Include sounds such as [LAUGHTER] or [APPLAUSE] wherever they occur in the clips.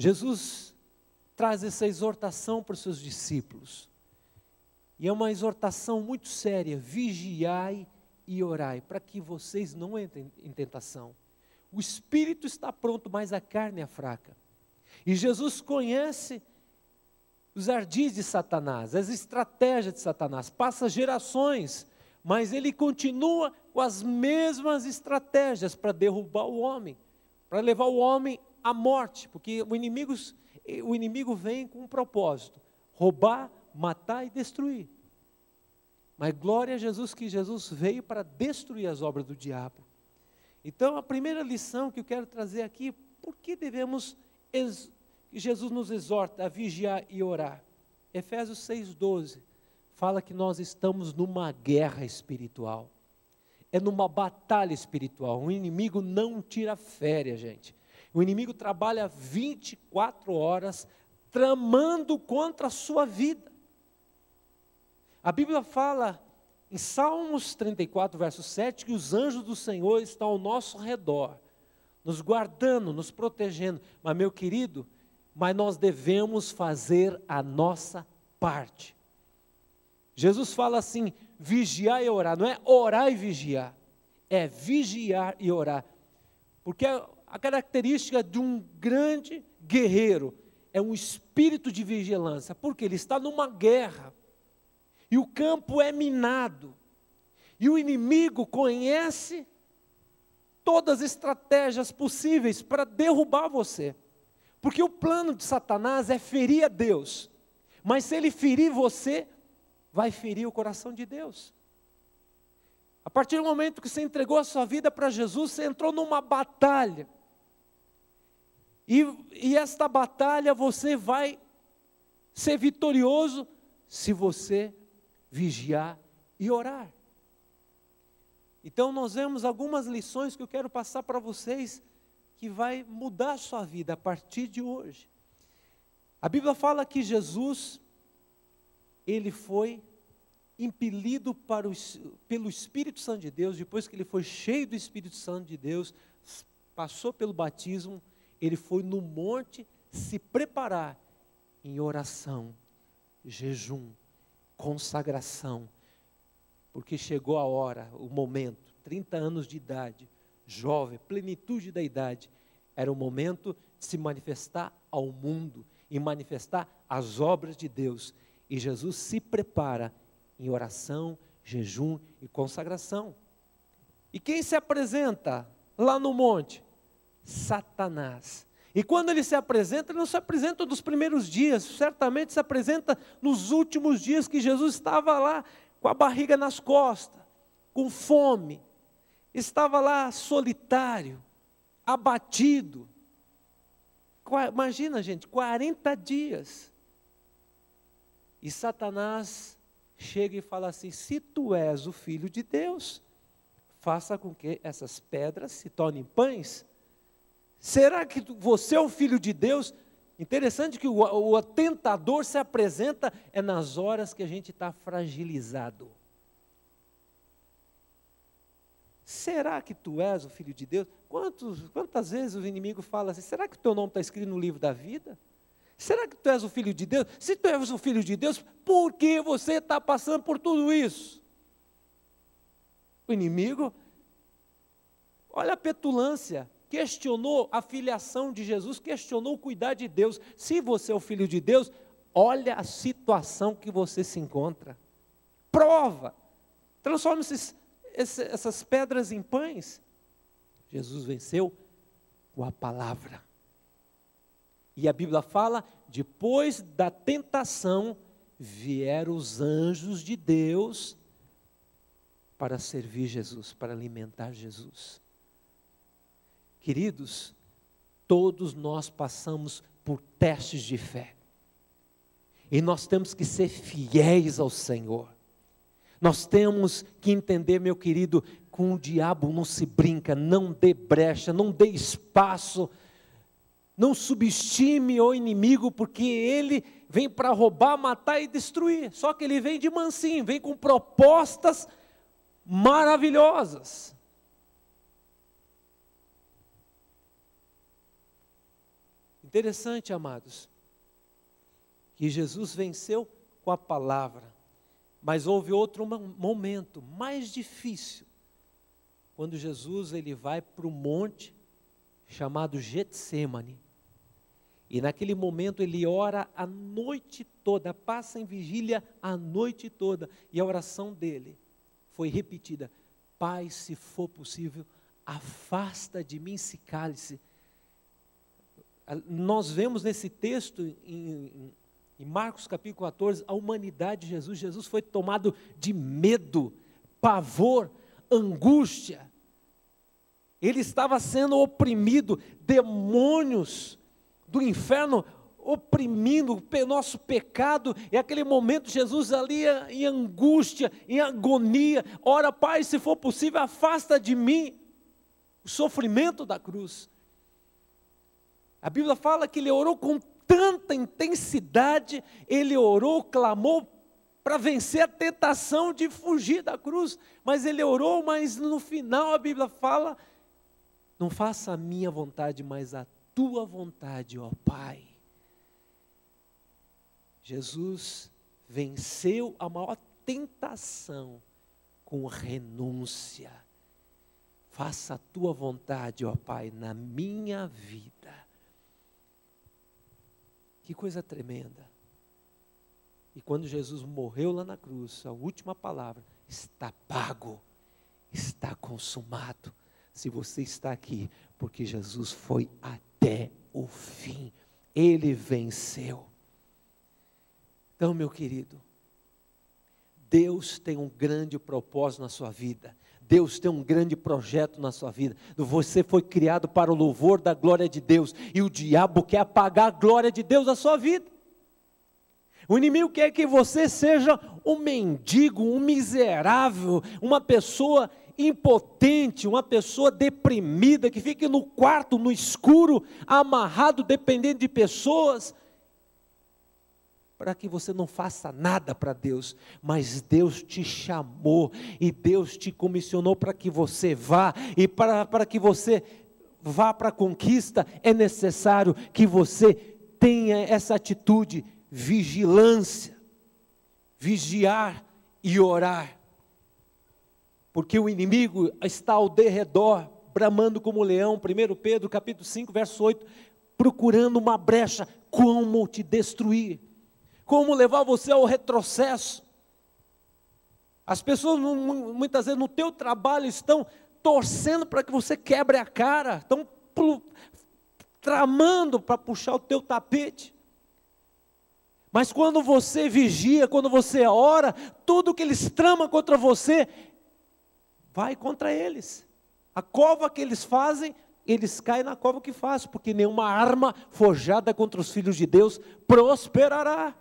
Jesus traz essa exortação para os seus discípulos. E é uma exortação muito séria: vigiai e orai, para que vocês não entrem em tentação. O espírito está pronto, mas a carne é fraca. E Jesus conhece os ardis de Satanás, as estratégias de Satanás, passa gerações, mas ele continua com as mesmas estratégias para derrubar o homem, para levar o homem a morte, porque o inimigo, o inimigo vem com um propósito: roubar, matar e destruir. Mas glória a Jesus que Jesus veio para destruir as obras do diabo. Então, a primeira lição que eu quero trazer aqui, por que devemos Jesus nos exorta a vigiar e orar? Efésios 6:12 fala que nós estamos numa guerra espiritual. É numa batalha espiritual. O inimigo não tira férias, gente. O inimigo trabalha 24 horas tramando contra a sua vida. A Bíblia fala em Salmos 34, verso 7, que os anjos do Senhor estão ao nosso redor, nos guardando, nos protegendo. Mas, meu querido, mas nós devemos fazer a nossa parte. Jesus fala assim: vigiar e orar, não é orar e vigiar, é vigiar e orar. Porque a característica de um grande guerreiro é um espírito de vigilância, porque ele está numa guerra e o campo é minado. E o inimigo conhece todas as estratégias possíveis para derrubar você. Porque o plano de Satanás é ferir a Deus. Mas se ele ferir você, vai ferir o coração de Deus. A partir do momento que você entregou a sua vida para Jesus, você entrou numa batalha e, e esta batalha você vai ser vitorioso se você vigiar e orar. Então nós vemos algumas lições que eu quero passar para vocês que vai mudar a sua vida a partir de hoje. A Bíblia fala que Jesus ele foi impelido para o, pelo Espírito Santo de Deus, depois que ele foi cheio do Espírito Santo de Deus, passou pelo batismo, ele foi no monte se preparar em oração, jejum, consagração, porque chegou a hora, o momento, 30 anos de idade, jovem, plenitude da idade, era o momento de se manifestar ao mundo e manifestar as obras de Deus. E Jesus se prepara em oração, jejum e consagração. E quem se apresenta lá no monte? Satanás. E quando ele se apresenta, ele não se apresenta nos primeiros dias, certamente se apresenta nos últimos dias que Jesus estava lá com a barriga nas costas, com fome, estava lá solitário, abatido. Imagina, gente, 40 dias. E Satanás chega e fala assim: Se tu és o filho de Deus, faça com que essas pedras se tornem pães. Será que você é o filho de Deus? Interessante que o, o tentador se apresenta é nas horas que a gente está fragilizado. Será que tu és o filho de Deus? Quantos, quantas vezes o inimigo fala assim: será que o teu nome está escrito no livro da vida? Será que tu és o filho de Deus? Se tu és o filho de Deus, por que você está passando por tudo isso? O inimigo, olha a petulância, questionou a filiação de Jesus, questionou o cuidar de Deus. Se você é o filho de Deus, olha a situação que você se encontra. Prova. Transforma esses, essas pedras em pães. Jesus venceu com a palavra. E a Bíblia fala: depois da tentação, vieram os anjos de Deus para servir Jesus, para alimentar Jesus. Queridos, todos nós passamos por testes de fé. E nós temos que ser fiéis ao Senhor. Nós temos que entender, meu querido, com o diabo não se brinca, não dê brecha, não dê espaço, não subestime o inimigo, porque ele vem para roubar, matar e destruir. Só que ele vem de mansinho, vem com propostas maravilhosas. Interessante, amados, que Jesus venceu com a palavra, mas houve outro momento mais difícil, quando Jesus ele vai para o monte chamado Getsemane. E naquele momento ele ora a noite toda, passa em vigília a noite toda. E a oração dele foi repetida: Pai, se for possível, afasta de mim esse cálice, nós vemos nesse texto, em, em Marcos capítulo 14, a humanidade de Jesus. Jesus foi tomado de medo, pavor, angústia. Ele estava sendo oprimido, demônios do inferno oprimindo o nosso pecado, e aquele momento Jesus ali é em angústia, em agonia, ora, Pai, se for possível, afasta de mim o sofrimento da cruz. A Bíblia fala que ele orou com tanta intensidade, ele orou, clamou para vencer a tentação de fugir da cruz, mas ele orou, mas no final a Bíblia fala: Não faça a minha vontade, mas a tua vontade, ó Pai. Jesus venceu a maior tentação com renúncia. Faça a tua vontade, ó Pai, na minha vida que coisa tremenda. E quando Jesus morreu lá na cruz, a última palavra, está pago, está consumado. Se você está aqui, porque Jesus foi até o fim, ele venceu. Então, meu querido, Deus tem um grande propósito na sua vida. Deus tem um grande projeto na sua vida. Você foi criado para o louvor da glória de Deus. E o diabo quer apagar a glória de Deus da sua vida. O inimigo quer que você seja um mendigo, um miserável, uma pessoa impotente, uma pessoa deprimida, que fique no quarto, no escuro, amarrado, dependendo de pessoas, para que você não faça nada para Deus, mas Deus te chamou e Deus te comissionou para que você vá e para, para que você vá para a conquista, é necessário que você tenha essa atitude, vigilância, vigiar e orar, porque o inimigo está ao derredor, bramando como leão, 1 Pedro capítulo 5, verso 8, procurando uma brecha, como te destruir, como levar você ao retrocesso. As pessoas muitas vezes no teu trabalho estão torcendo para que você quebre a cara, estão tramando para puxar o teu tapete. Mas quando você vigia, quando você ora, tudo que eles tramam contra você vai contra eles. A cova que eles fazem, eles caem na cova que fazem, porque nenhuma arma forjada contra os filhos de Deus prosperará.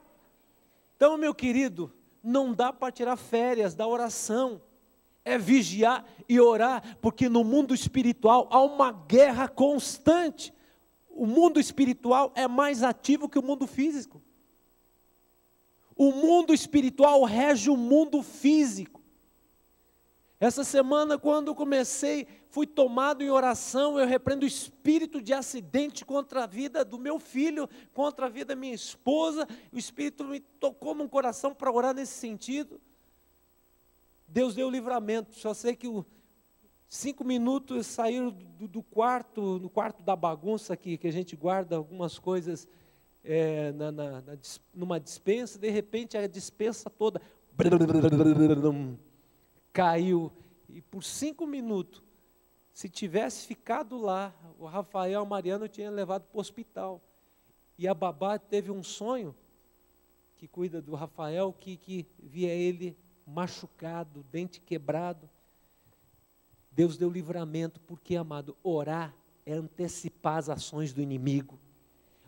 Então, meu querido, não dá para tirar férias da oração. É vigiar e orar, porque no mundo espiritual há uma guerra constante. O mundo espiritual é mais ativo que o mundo físico. O mundo espiritual rege o mundo físico. Essa semana, quando comecei, fui tomado em oração, eu repreendo o espírito de acidente contra a vida do meu filho, contra a vida da minha esposa. O espírito me tocou no coração para orar nesse sentido. Deus deu livramento. Só sei que o, cinco minutos saíram do, do, quarto, no quarto da bagunça aqui, que a gente guarda algumas coisas é, na, na, na, numa dispensa, de repente a dispensa toda caiu. E por cinco minutos, se tivesse ficado lá, o Rafael Mariano tinha levado para o hospital. E a babá teve um sonho, que cuida do Rafael, que, que via ele machucado, dente quebrado. Deus deu livramento, porque, amado, orar é antecipar as ações do inimigo.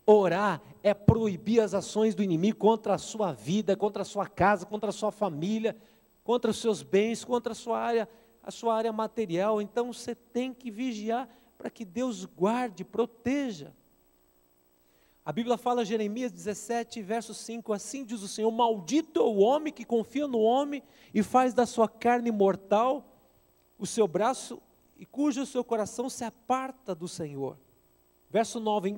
Orar é proibir as ações do inimigo contra a sua vida, contra a sua casa, contra a sua família, contra os seus bens, contra a sua área, a sua área material. Então você tem que vigiar para que Deus guarde, proteja. A Bíblia fala Jeremias 17, verso 5, assim diz o Senhor: Maldito é o homem que confia no homem e faz da sua carne mortal o seu braço e cujo seu coração se aparta do Senhor. Verso 9: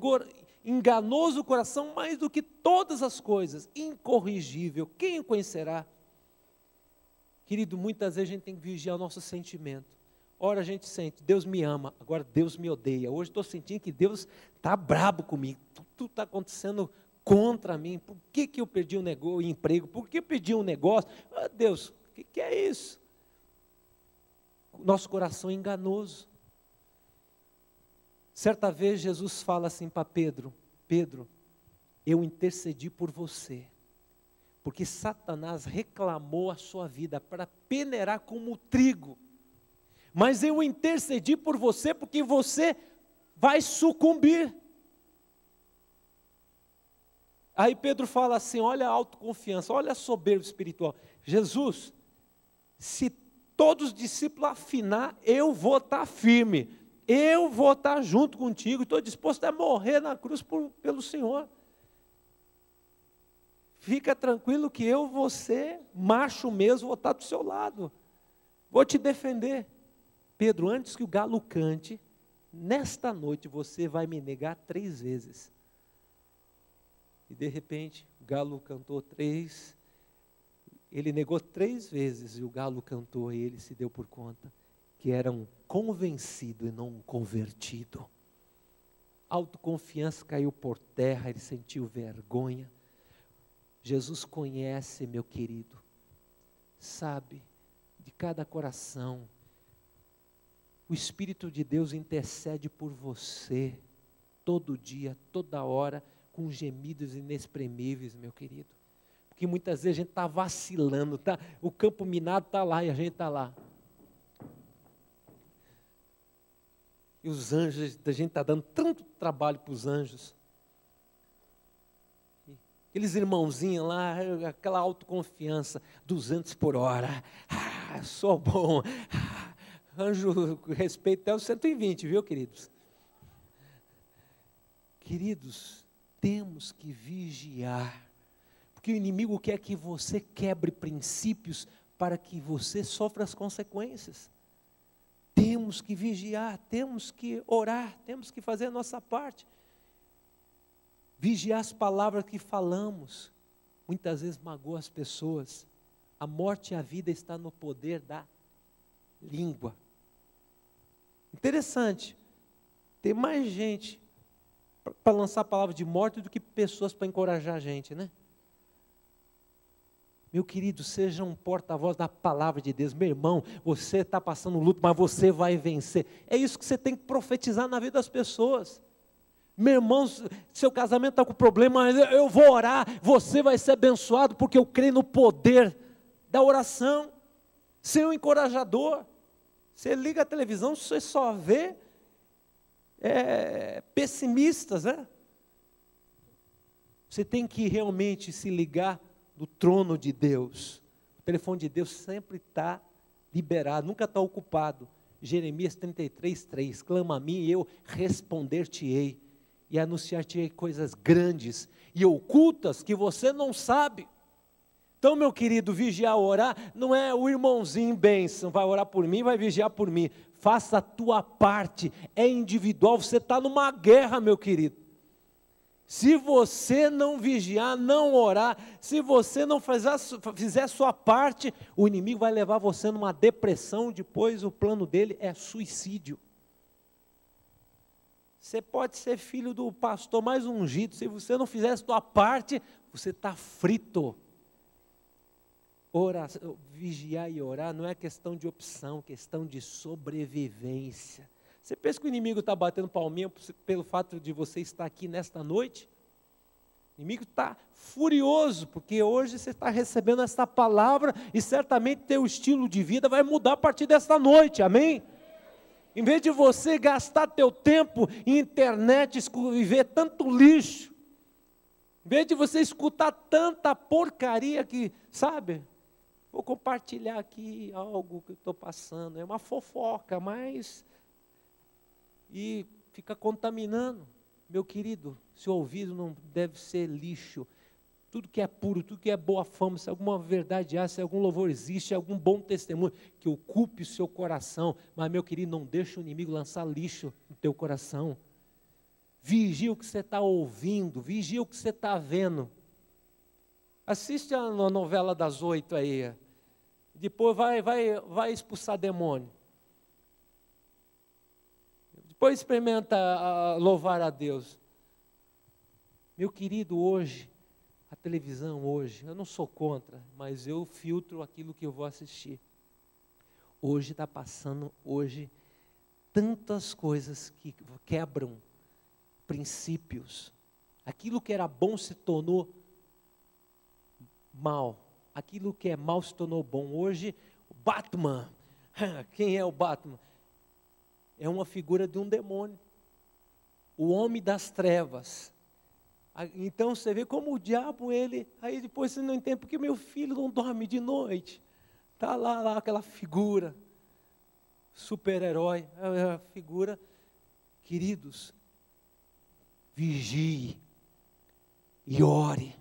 Enganoso o coração mais do que todas as coisas, incorrigível, quem o conhecerá? Querido, muitas vezes a gente tem que vigiar o nosso sentimento. Ora a gente sente, Deus me ama, agora Deus me odeia. Hoje estou sentindo que Deus está brabo comigo. Tudo está acontecendo contra mim. Por que, que eu perdi um um emprego? Por que eu perdi um negócio? Ah, Deus, o que, que é isso? Nosso coração é enganoso. Certa vez Jesus fala assim para Pedro: Pedro, eu intercedi por você. Porque Satanás reclamou a sua vida para peneirar como trigo. Mas eu intercedi por você porque você vai sucumbir. Aí Pedro fala assim: olha a autoconfiança, olha a soberba espiritual. Jesus, se todos os discípulos afinar, eu vou estar tá firme, eu vou estar tá junto contigo, estou disposto a morrer na cruz por, pelo Senhor. Fica tranquilo que eu, você, macho mesmo, vou estar do seu lado. Vou te defender. Pedro, antes que o galo cante, nesta noite você vai me negar três vezes. E de repente, o galo cantou três, ele negou três vezes e o galo cantou e ele se deu por conta que era um convencido e não um convertido. A autoconfiança caiu por terra, ele sentiu vergonha Jesus conhece, meu querido, sabe de cada coração. O Espírito de Deus intercede por você, todo dia, toda hora, com gemidos inexprimíveis, meu querido. Porque muitas vezes a gente está vacilando, tá? o campo minado está lá e a gente está lá. E os anjos, a gente está dando tanto trabalho para os anjos. Aqueles irmãozinhos lá, aquela autoconfiança, 200 por hora. Ah, sou bom. Ah, anjo, respeito até os 120, viu, queridos? Queridos, temos que vigiar. Porque o inimigo quer que você quebre princípios para que você sofra as consequências. Temos que vigiar, temos que orar, temos que fazer a nossa parte vigiar as palavras que falamos. Muitas vezes magoa as pessoas. A morte e a vida está no poder da língua. Interessante. Tem mais gente para lançar a palavra de morte do que pessoas para encorajar a gente, né? Meu querido, seja um porta-voz da palavra de Deus. Meu irmão, você está passando luto, mas você vai vencer. É isso que você tem que profetizar na vida das pessoas meu irmão, seu casamento está com problema, mas eu vou orar, você vai ser abençoado, porque eu creio no poder da oração. Ser um encorajador. Você liga a televisão, você só vê é, pessimistas, né? Você tem que realmente se ligar do trono de Deus. O telefone de Deus sempre está liberado, nunca está ocupado. Jeremias 33, 3: Clama a mim e eu responder-te-ei e anunciar-te coisas grandes e ocultas que você não sabe. Então, meu querido, vigiar, orar, não é o irmãozinho bênção, vai orar por mim, vai vigiar por mim. Faça a tua parte, é individual, você está numa guerra, meu querido. Se você não vigiar, não orar, se você não fizer, fizer sua parte, o inimigo vai levar você numa depressão, depois o plano dele é suicídio. Você pode ser filho do pastor mais ungido, se você não fizer a sua parte, você está frito. Orar, vigiar e orar não é questão de opção, é questão de sobrevivência. Você pensa que o inimigo está batendo palminha pelo fato de você estar aqui nesta noite? O inimigo está furioso, porque hoje você está recebendo esta palavra e certamente teu estilo de vida vai mudar a partir desta noite, amém? Em vez de você gastar teu tempo em internet e ver tanto lixo, em vez de você escutar tanta porcaria que, sabe? Vou compartilhar aqui algo que estou passando. É uma fofoca, mas. E fica contaminando. Meu querido, seu ouvido não deve ser lixo, tudo que é puro, tudo que é boa fama, se alguma verdade há, se algum louvor existe, algum bom testemunho, que ocupe o seu coração. Mas, meu querido, não deixe o inimigo lançar lixo no teu coração. Vigia o que você está ouvindo, vigia o que você está vendo. Assiste a novela das oito aí. Depois vai, vai, vai expulsar demônio. Depois experimenta ah, louvar a Deus. Meu querido, hoje a televisão hoje, eu não sou contra, mas eu filtro aquilo que eu vou assistir. Hoje está passando, hoje, tantas coisas que quebram princípios. Aquilo que era bom se tornou mal. Aquilo que é mal se tornou bom. Hoje, o Batman, [LAUGHS] quem é o Batman? É uma figura de um demônio. O homem das trevas então você vê como o diabo ele, aí depois você não entende porque meu filho não dorme de noite. Tá lá, lá aquela figura super-herói, é, é a figura queridos, vigie e ore.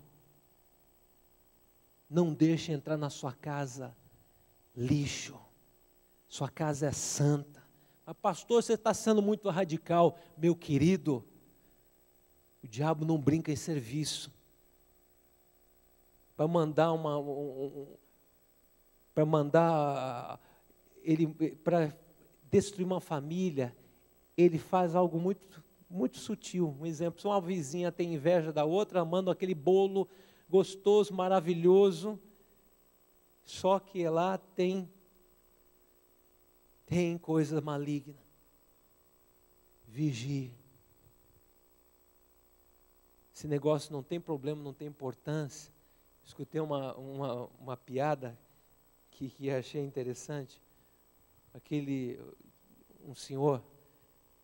Não deixe entrar na sua casa lixo. Sua casa é santa. Mas pastor, você está sendo muito radical, meu querido o diabo não brinca em serviço. Para mandar uma. Um, para mandar. Ele, para destruir uma família, ele faz algo muito, muito sutil. Um exemplo: se uma vizinha tem inveja da outra, manda aquele bolo gostoso, maravilhoso, só que lá tem. tem coisa maligna. Vigie esse negócio não tem problema, não tem importância. Escutei uma, uma, uma piada que, que achei interessante. Aquele, um senhor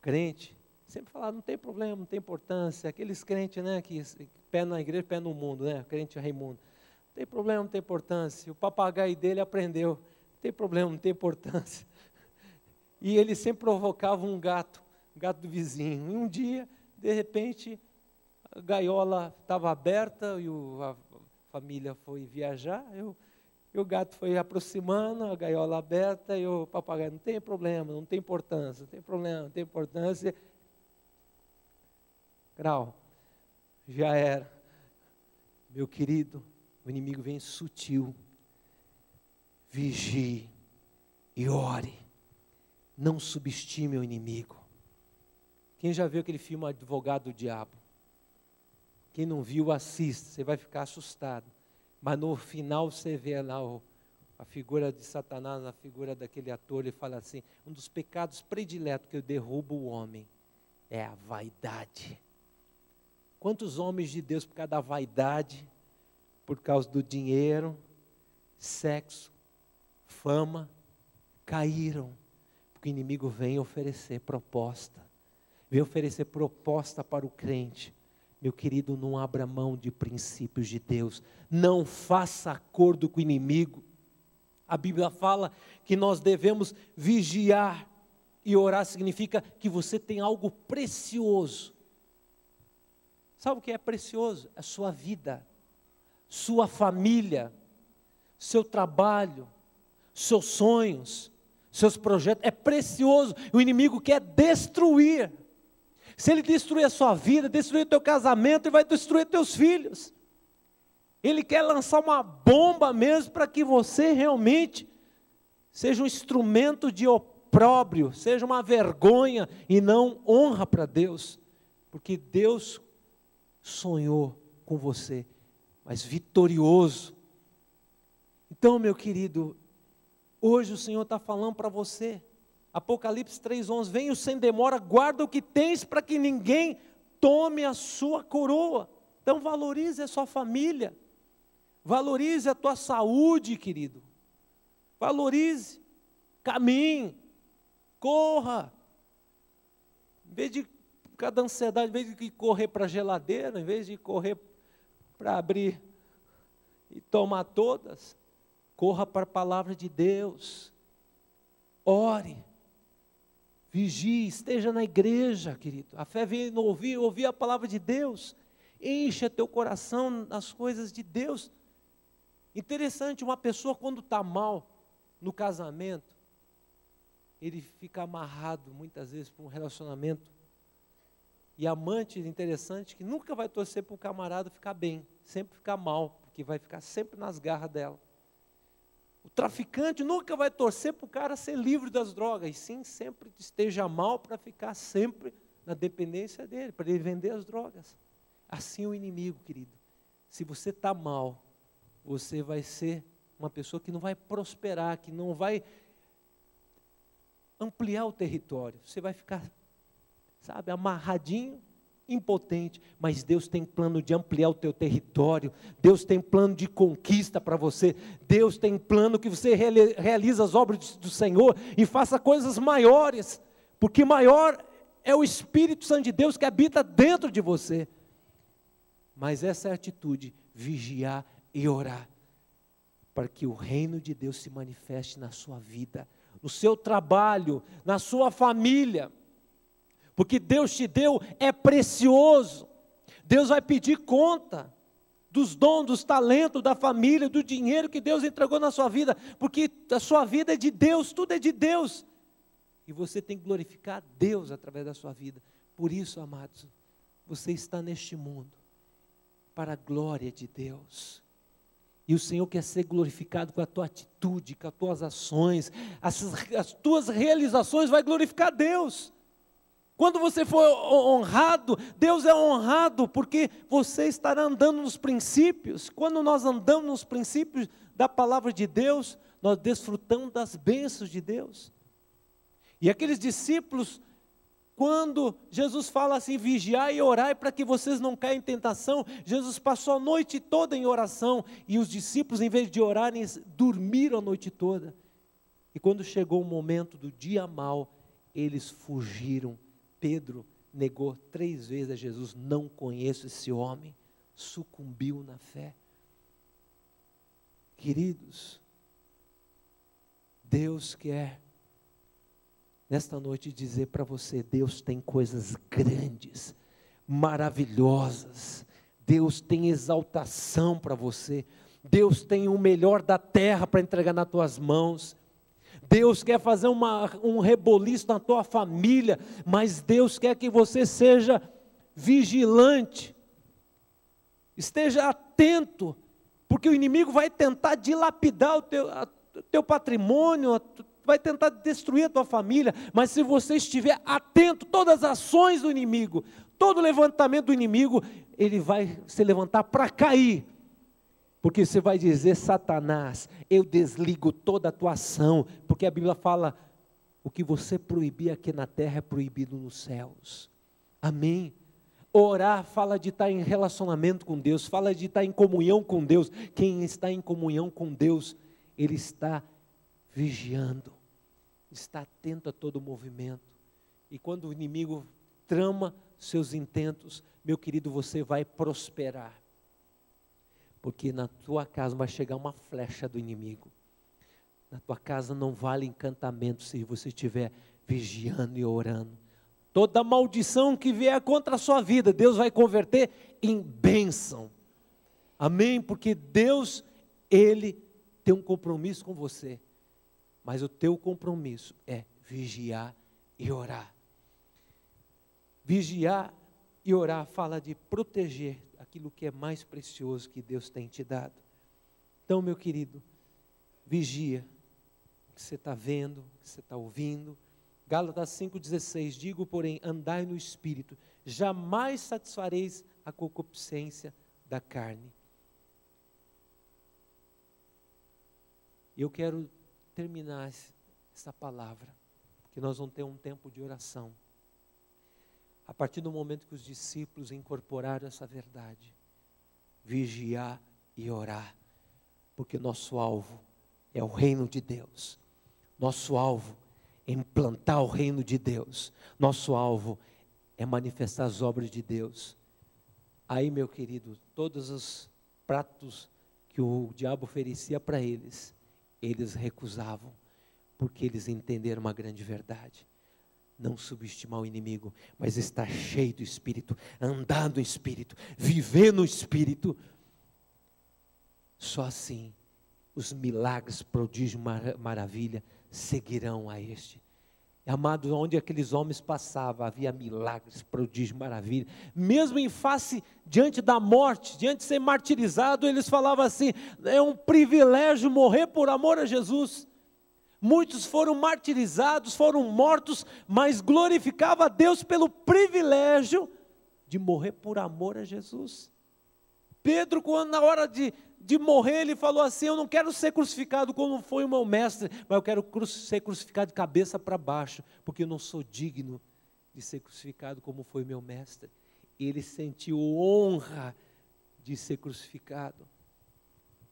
crente, sempre falava, não tem problema, não tem importância. Aqueles crentes, né, que pé na igreja, pé no mundo, né, crente Raimundo. Não tem problema, não tem importância. O papagaio dele aprendeu, não tem problema, não tem importância. [LAUGHS] E ele sempre provocava um gato, um gato do vizinho. E um dia, de repente, a gaiola estava aberta e o, a família foi viajar. Eu, e o gato foi aproximando, a gaiola aberta, e o papagaio, não tem problema, não tem importância, não tem problema, não tem importância. Grau, já era. Meu querido, o inimigo vem sutil. Vigie e ore. Não subestime o inimigo. Quem já viu aquele filme Advogado do Diabo? Quem não viu, assista. Você vai ficar assustado. Mas no final você vê lá o, a figura de Satanás, a figura daquele ator, ele fala assim: um dos pecados prediletos que derruba o homem é a vaidade. Quantos homens de Deus, por causa da vaidade, por causa do dinheiro, sexo, fama, caíram? Porque o inimigo vem oferecer proposta, vem oferecer proposta para o crente. Meu querido, não abra mão de princípios de Deus. Não faça acordo com o inimigo. A Bíblia fala que nós devemos vigiar e orar significa que você tem algo precioso. Sabe o que é precioso? É sua vida, sua família, seu trabalho, seus sonhos, seus projetos. É precioso. O inimigo quer destruir. Se ele destruir a sua vida, destruir o teu casamento, ele vai destruir teus filhos. Ele quer lançar uma bomba mesmo para que você realmente seja um instrumento de opróbrio, seja uma vergonha e não honra para Deus, porque Deus sonhou com você, mas vitorioso. Então, meu querido, hoje o Senhor está falando para você. Apocalipse 3,11: Venho sem demora, guarda o que tens para que ninguém tome a sua coroa. Então valorize a sua família, valorize a tua saúde, querido. Valorize, caminhe, corra. Em vez de cada ansiedade, em vez de correr para a geladeira, em vez de correr para abrir e tomar todas, corra para a palavra de Deus. Ore, Vigie, esteja na igreja, querido. A fé vem no ouvir, ouvir a palavra de Deus. Encha teu coração nas coisas de Deus. Interessante, uma pessoa quando está mal no casamento, ele fica amarrado muitas vezes para um relacionamento. E amante, interessante, que nunca vai torcer para o camarada ficar bem, sempre ficar mal, porque vai ficar sempre nas garras dela. O traficante nunca vai torcer para o cara ser livre das drogas, e sim sempre esteja mal para ficar sempre na dependência dele, para ele vender as drogas. Assim é o inimigo, querido. Se você está mal, você vai ser uma pessoa que não vai prosperar, que não vai ampliar o território. Você vai ficar, sabe, amarradinho impotente, mas Deus tem plano de ampliar o teu território, Deus tem plano de conquista para você, Deus tem plano que você realize as obras do Senhor e faça coisas maiores, porque maior é o Espírito Santo de Deus que habita dentro de você. Mas essa é a atitude, vigiar e orar, para que o reino de Deus se manifeste na sua vida, no seu trabalho, na sua família. Porque Deus te deu é precioso. Deus vai pedir conta dos dons, dos talentos, da família, do dinheiro que Deus entregou na sua vida, porque a sua vida é de Deus, tudo é de Deus. E você tem que glorificar Deus através da sua vida. Por isso, amados, você está neste mundo para a glória de Deus. E o Senhor quer ser glorificado com a tua atitude, com as tuas ações, as, as tuas realizações vai glorificar Deus. Quando você for honrado, Deus é honrado porque você estará andando nos princípios. Quando nós andamos nos princípios da palavra de Deus, nós desfrutamos das bênçãos de Deus. E aqueles discípulos, quando Jesus fala assim, vigiai e orai para que vocês não caiam em tentação, Jesus passou a noite toda em oração e os discípulos, em vez de orarem, dormiram a noite toda. E quando chegou o momento do dia mal, eles fugiram Pedro negou três vezes a Jesus: Não conheço esse homem, sucumbiu na fé. Queridos, Deus quer, nesta noite, dizer para você: Deus tem coisas grandes, maravilhosas, Deus tem exaltação para você, Deus tem o melhor da terra para entregar nas tuas mãos. Deus quer fazer uma, um reboliço na tua família, mas Deus quer que você seja vigilante, esteja atento, porque o inimigo vai tentar dilapidar o teu, a, teu patrimônio, a, vai tentar destruir a tua família, mas se você estiver atento, todas as ações do inimigo, todo levantamento do inimigo, ele vai se levantar para cair porque você vai dizer, Satanás, eu desligo toda a tua ação, porque a Bíblia fala: o que você proibir aqui na terra é proibido nos céus. Amém. Orar fala de estar em relacionamento com Deus, fala de estar em comunhão com Deus. Quem está em comunhão com Deus, ele está vigiando, está atento a todo movimento. E quando o inimigo trama seus intentos, meu querido, você vai prosperar porque na tua casa vai chegar uma flecha do inimigo. Na tua casa não vale encantamento se você estiver vigiando e orando. Toda maldição que vier contra a sua vida, Deus vai converter em bênção. Amém? Porque Deus, Ele tem um compromisso com você. Mas o teu compromisso é vigiar e orar. Vigiar e orar fala de proteger, aquilo que é mais precioso que Deus tem te dado. Então, meu querido, vigia o que você está vendo, o que você está ouvindo. Gálatas 5,16: Digo, porém, andai no espírito, jamais satisfareis a concupiscência da carne. Eu quero terminar essa palavra, porque nós vamos ter um tempo de oração a partir do momento que os discípulos incorporaram essa verdade, vigiar e orar, porque nosso alvo é o reino de Deus. Nosso alvo é implantar o reino de Deus. Nosso alvo é manifestar as obras de Deus. Aí, meu querido, todos os pratos que o diabo oferecia para eles, eles recusavam, porque eles entenderam uma grande verdade não subestimar o inimigo, mas estar cheio do Espírito, andar no Espírito, viver no Espírito. Só assim os milagres, prodígio, mar, maravilha seguirão a este. Amado, onde aqueles homens passavam, havia milagres, prodígio, maravilha. Mesmo em face, diante da morte, diante de ser martirizado, eles falavam assim: é um privilégio morrer por amor a Jesus muitos foram martirizados, foram mortos, mas glorificava a Deus pelo privilégio de morrer por amor a Jesus. Pedro, quando na hora de, de morrer, ele falou assim: Eu não quero ser crucificado como foi o meu mestre, mas eu quero cru ser crucificado de cabeça para baixo, porque eu não sou digno de ser crucificado como foi meu mestre. Ele sentiu honra de ser crucificado.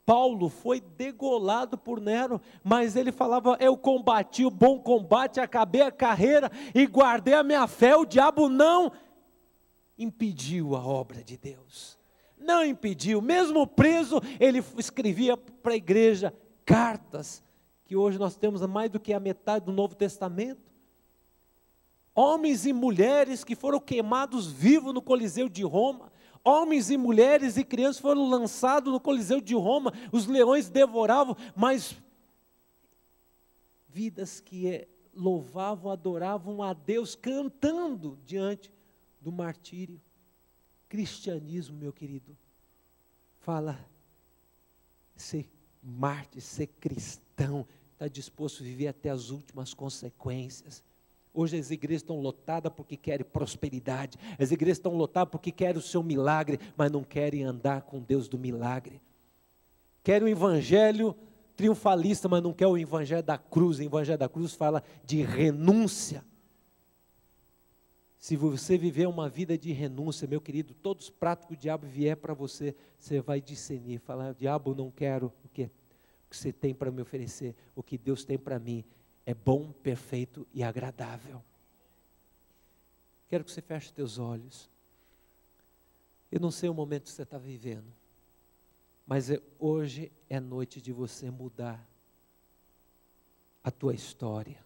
Paulo foi degolado por Nero, mas ele falava: Eu combati o bom combate, acabei a carreira e guardei a minha fé. O diabo não impediu a obra de Deus, não impediu. Mesmo preso, ele escrevia para a igreja cartas, que hoje nós temos mais do que a metade do Novo Testamento. Homens e mulheres que foram queimados vivos no Coliseu de Roma, Homens e mulheres e crianças foram lançados no Coliseu de Roma, os leões devoravam, mas vidas que eh, louvavam, adoravam a Deus cantando diante do martírio. Cristianismo, meu querido, fala ser mártir, ser cristão, está disposto a viver até as últimas consequências. Hoje as igrejas estão lotadas porque querem prosperidade, as igrejas estão lotadas porque querem o seu milagre, mas não querem andar com Deus do milagre. Querem o evangelho triunfalista, mas não quer o evangelho da cruz. O evangelho da cruz fala de renúncia. Se você viver uma vida de renúncia, meu querido, todos os pratos que o diabo vier para você, você vai discernir, falar: diabo, não quero o que, o que você tem para me oferecer, o que Deus tem para mim é bom, perfeito e agradável. Quero que você feche teus olhos. Eu não sei o momento que você está vivendo, mas é, hoje é noite de você mudar a tua história.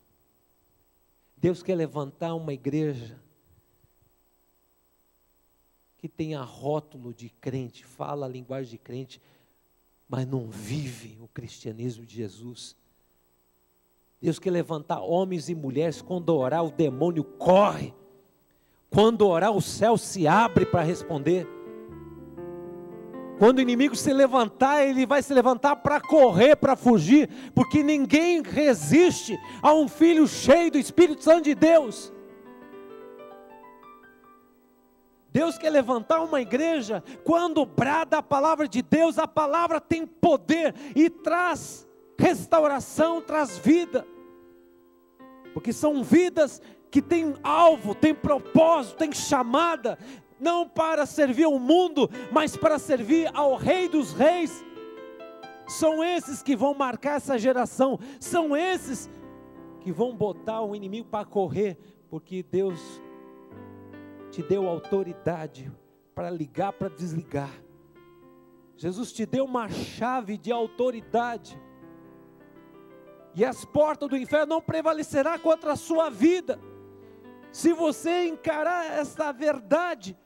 Deus quer levantar uma igreja que tenha rótulo de crente, fala a linguagem de crente, mas não vive o cristianismo de Jesus. Deus quer levantar homens e mulheres. Quando orar, o demônio corre. Quando orar, o céu se abre para responder. Quando o inimigo se levantar, ele vai se levantar para correr, para fugir, porque ninguém resiste a um filho cheio do Espírito Santo de Deus. Deus quer levantar uma igreja, quando brada a palavra de Deus, a palavra tem poder e traz Restauração traz vida, porque são vidas que têm alvo, têm propósito, têm chamada, não para servir ao mundo, mas para servir ao Rei dos Reis. São esses que vão marcar essa geração, são esses que vão botar o inimigo para correr, porque Deus te deu autoridade para ligar, para desligar. Jesus te deu uma chave de autoridade e as portas do inferno não prevalecerá contra a sua vida. Se você encarar esta verdade,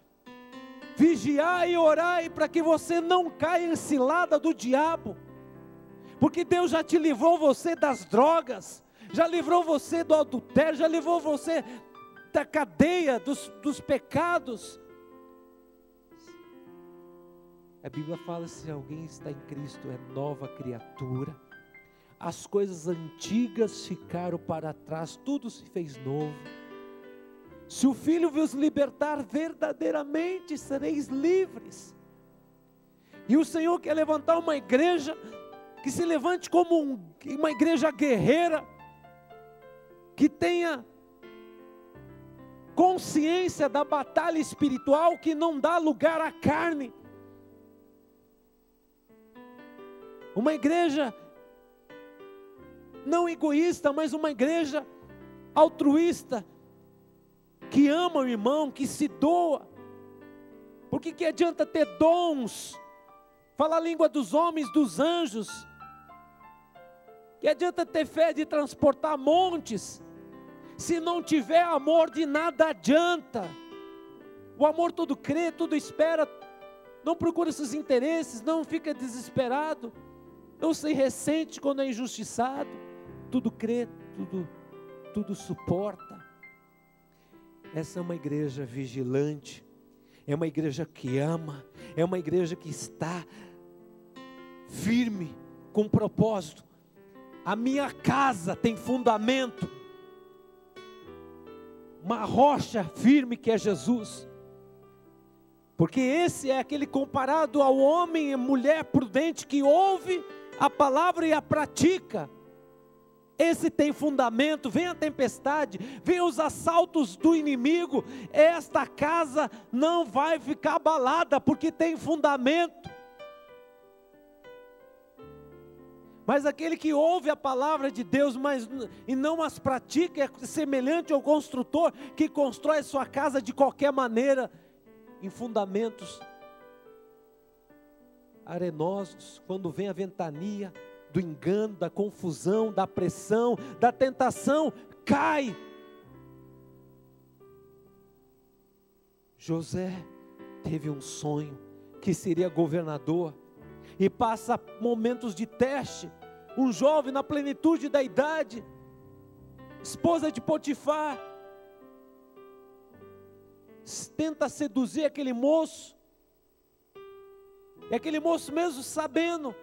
vigiar e orar para que você não caia em cilada do diabo. Porque Deus já te livrou você das drogas, já livrou você do adultério, já livrou você da cadeia dos, dos pecados. A Bíblia fala: se alguém está em Cristo, é nova criatura as coisas antigas ficaram para trás, tudo se fez novo. Se o Filho vos libertar verdadeiramente, sereis livres. E o Senhor quer levantar uma igreja que se levante como um, uma igreja guerreira, que tenha consciência da batalha espiritual que não dá lugar à carne. Uma igreja não egoísta, mas uma igreja altruísta, que ama o irmão, que se doa. Porque que adianta ter dons, falar a língua dos homens, dos anjos? Que adianta ter fé de transportar montes? Se não tiver amor, de nada adianta. O amor tudo crê, tudo espera, não procura seus interesses, não fica desesperado, não se ressente quando é injustiçado tudo crê, tudo, tudo suporta. Essa é uma igreja vigilante, é uma igreja que ama, é uma igreja que está firme, com propósito. A minha casa tem fundamento, uma rocha firme que é Jesus. Porque esse é aquele comparado ao homem e mulher prudente que ouve a palavra e a pratica esse tem fundamento, vem a tempestade, vem os assaltos do inimigo, esta casa não vai ficar abalada, porque tem fundamento. Mas aquele que ouve a palavra de Deus mas, e não as pratica é semelhante ao construtor que constrói sua casa de qualquer maneira, em fundamentos arenosos. Quando vem a ventania, do engano, da confusão, da pressão, da tentação, cai. José teve um sonho que seria governador e passa momentos de teste. Um jovem na plenitude da idade, esposa de Potifar, tenta seduzir aquele moço. E aquele moço, mesmo sabendo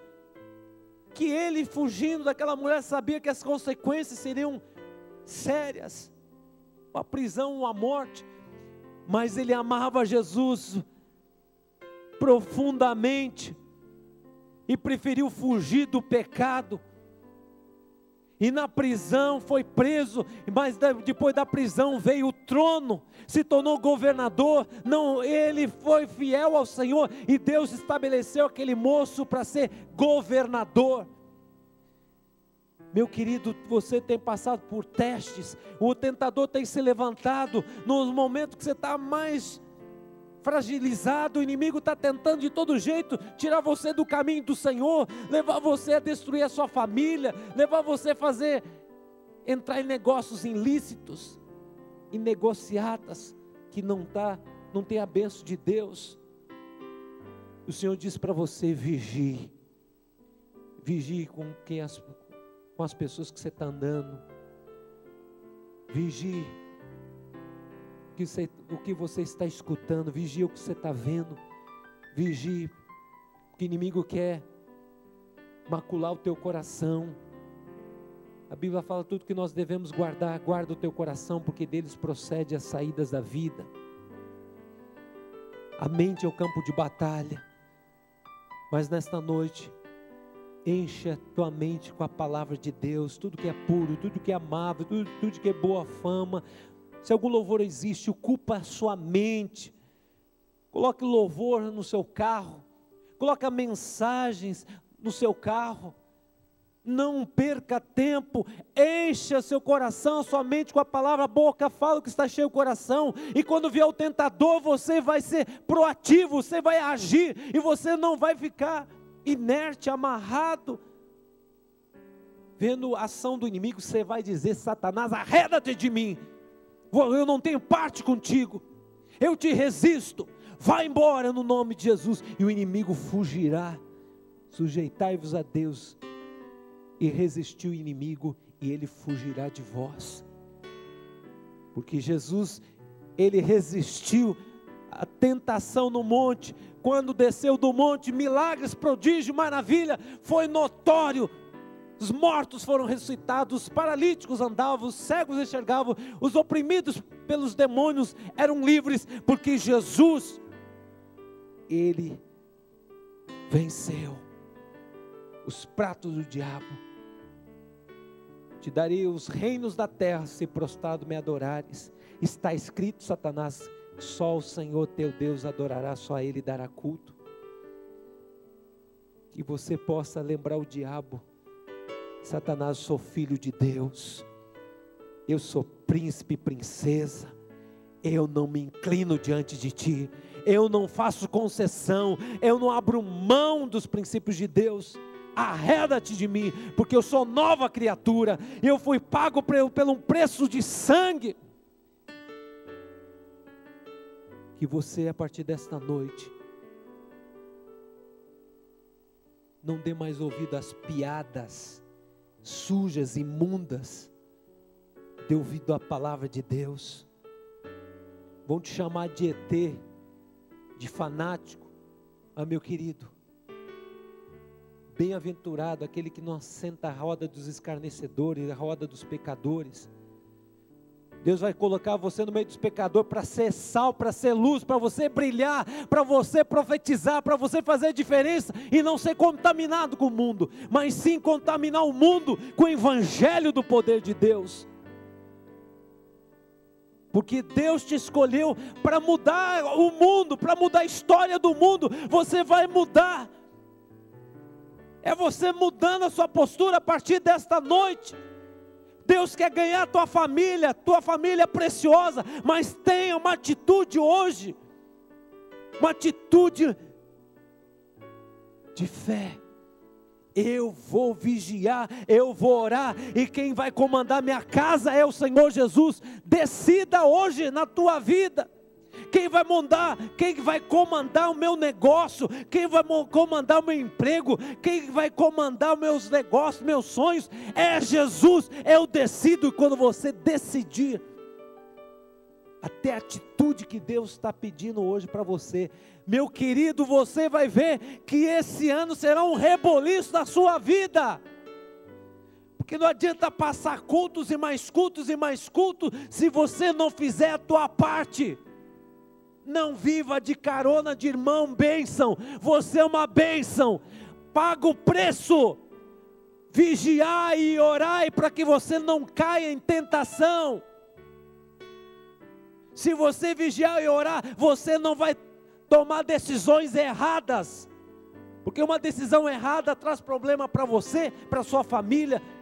que ele, fugindo daquela mulher, sabia que as consequências seriam sérias uma prisão, uma morte. Mas ele amava Jesus profundamente e preferiu fugir do pecado e na prisão foi preso, mas depois da prisão veio o trono, se tornou governador. Não, ele foi fiel ao Senhor e Deus estabeleceu aquele moço para ser governador. Meu querido, você tem passado por testes, o tentador tem se levantado nos momentos que você está mais fragilizado, o inimigo está tentando de todo jeito tirar você do caminho do Senhor, levar você a destruir a sua família, levar você a fazer entrar em negócios ilícitos e negociatas que não tá, não tem a benção de Deus. O Senhor diz para você vigie, vigie com quem as, com as pessoas que você está andando, vigie que você, o que você está escutando, vigia o que você está vendo, vigie o que inimigo quer macular o teu coração. A Bíblia fala tudo que nós devemos guardar, guarda o teu coração, porque deles procede as saídas da vida. A mente é o campo de batalha. Mas nesta noite, encha tua mente com a palavra de Deus, tudo que é puro, tudo que é amável, tudo, tudo que é boa fama, se algum louvor existe, ocupa a sua mente. Coloque louvor no seu carro. Coloque mensagens no seu carro. Não perca tempo, encha seu coração, sua mente com a palavra, boca fala o que está cheio o coração, e quando vier o tentador, você vai ser proativo, você vai agir, e você não vai ficar inerte, amarrado, vendo a ação do inimigo, você vai dizer: Satanás, arreda-te de mim, eu não tenho parte contigo, eu te resisto, vá embora no nome de Jesus, e o inimigo fugirá. Sujeitai-vos a Deus e resisti o inimigo, e ele fugirá de vós. Porque Jesus, ele resistiu a tentação no monte, quando desceu do monte, milagres, prodígio, maravilha, foi notório os mortos foram ressuscitados, os paralíticos andavam, os cegos enxergavam, os oprimidos pelos demônios eram livres, porque Jesus, Ele venceu os pratos do diabo. Te darei os reinos da terra se prostrado me adorares. Está escrito, Satanás, só o Senhor teu Deus adorará, só a Ele dará culto. Que você possa lembrar o diabo Satanás, sou filho de Deus, eu sou príncipe e princesa, eu não me inclino diante de ti, eu não faço concessão, eu não abro mão dos princípios de Deus. Arreda-te de mim, porque eu sou nova criatura, eu fui pago pelo preço de sangue. Que você, a partir desta noite, não dê mais ouvido às piadas sujas, imundas, de ouvido à palavra de Deus. Vão te chamar de ET, de fanático. Ah, meu querido, bem-aventurado aquele que não assenta a roda dos escarnecedores, a roda dos pecadores Deus vai colocar você no meio dos pecadores para ser sal, para ser luz, para você brilhar, para você profetizar, para você fazer diferença e não ser contaminado com o mundo, mas sim contaminar o mundo com o evangelho do poder de Deus. Porque Deus te escolheu para mudar o mundo, para mudar a história do mundo. Você vai mudar. É você mudando a sua postura a partir desta noite. Deus quer ganhar tua família, tua família é preciosa, mas tenha uma atitude hoje, uma atitude de fé. Eu vou vigiar, eu vou orar, e quem vai comandar minha casa é o Senhor Jesus. Decida hoje na tua vida. Quem vai mandar? Quem vai comandar o meu negócio? Quem vai comandar o meu emprego? Quem vai comandar os meus negócios, meus sonhos? É Jesus. Eu decido. E quando você decidir, até a atitude que Deus está pedindo hoje para você. Meu querido, você vai ver que esse ano será um reboliço da sua vida. Porque não adianta passar cultos e mais cultos e mais cultos se você não fizer a tua parte. Não viva de carona de irmão, bênção. Você é uma bênção. Paga o preço. Vigiai e orai para que você não caia em tentação. Se você vigiar e orar, você não vai tomar decisões erradas. Porque uma decisão errada traz problema para você, para sua família